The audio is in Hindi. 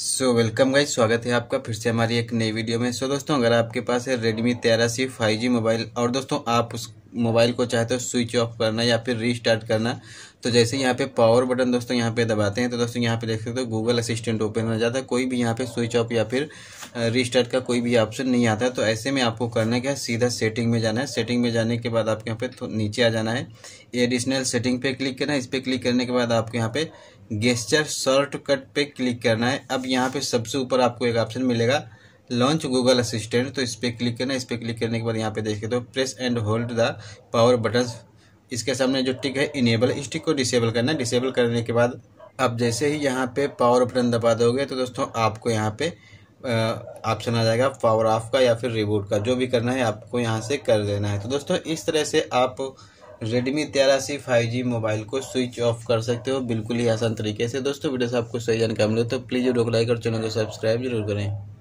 सो वेलकम गाइज स्वागत है आपका फिर से हमारी एक नई वीडियो में सो so, दोस्तों अगर आपके पास है रेडमी तेरह सी फाइव जी मोबाइल और दोस्तों आप उस मोबाइल को चाहे तो स्विच ऑफ करना या फिर रीस्टार्ट करना तो जैसे यहाँ पे पावर बटन दोस्तों यहाँ पे दबाते हैं तो दोस्तों यहाँ पे देख सकते हो गूगल असिस्टेंट ओपन हो जाता है कोई भी यहाँ पे स्विच ऑफ या फिर रीस्टार्ट का कोई भी ऑप्शन नहीं आता तो ऐसे में आपको करना क्या है सीधा सेटिंग में जाना है सेटिंग में जाने के बाद आपके यहाँ पे नीचे आ जाना है एडिशनल सेटिंग पे क्लिक करना है इस पर क्लिक करने के बाद आपको यहाँ पे गेस्चर शॉर्टकट पे क्लिक करना है अब यहाँ पे सबसे ऊपर आपको एक ऑप्शन मिलेगा लॉन्च गूगल असिस्टेंट तो इस पर क्लिक करना इस पर क्लिक करने के बाद यहाँ पे देख सकते हो press and hold the power button इसके सामने जो टिक है इनेबल इस टिक को डिसेबल करना है डिसेबल करने के बाद आप जैसे ही यहाँ पे पावर बटन दबा दोगे तो दोस्तों आपको यहाँ पे ऑप्शन आ जाएगा पावर ऑफ का या फिर रिबूट का जो भी करना है आपको यहाँ से कर देना है तो दोस्तों इस तरह से आप Redmi C five G mobile को स्विच ऑफ कर सकते हो बिल्कुल ही आसान तरीके से दोस्तों वीडियो से आपको सही जानकारी मिले तो प्लीज़ वीडियो लाइक और चैनल को सब्सक्राइब जरूर करें